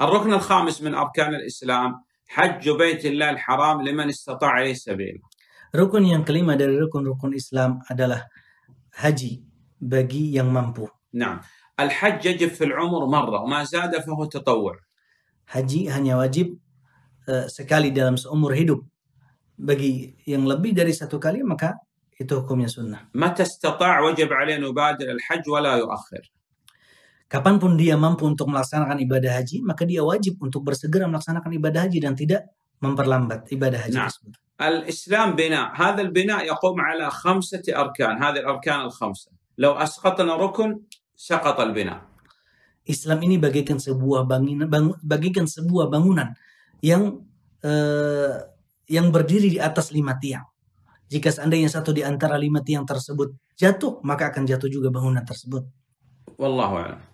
الركن الخامس من أركان الإسلام حج بيت الله الحرام لمن استطاع إليه سبيل ركن ينقلم dari ركن ركن الإسلام أدلة هجي بقي yang mampu. نعم الحج يجب في العمر مرة وما زاد فهو تطوع هجي hanya واجب سكالي eh, sekali dalam seumur بقي bagi yang lebih dari satu يا سنة متى استطاع وجب عليه نبادر الحج ولا يؤخر. Kapanpun dia mampu untuk melaksanakan ibadah haji, maka dia wajib untuk bersegera melaksanakan ibadah haji dan tidak memperlambat ibadah haji nah. tersebut. الاسلام بناء، هذا البناء يقوم على خمسه اركان، هذه الاركان الخمسه. لو rukun, ركن سقط البناء. Islam ini bagikan sebuah bangunan bagikan sebuah bangunan yang uh, yang berdiri di atas lima tiang. Jika seandainya satu di antara lima tiang tersebut jatuh, maka akan jatuh juga bangunan tersebut. Wallahu a'lam.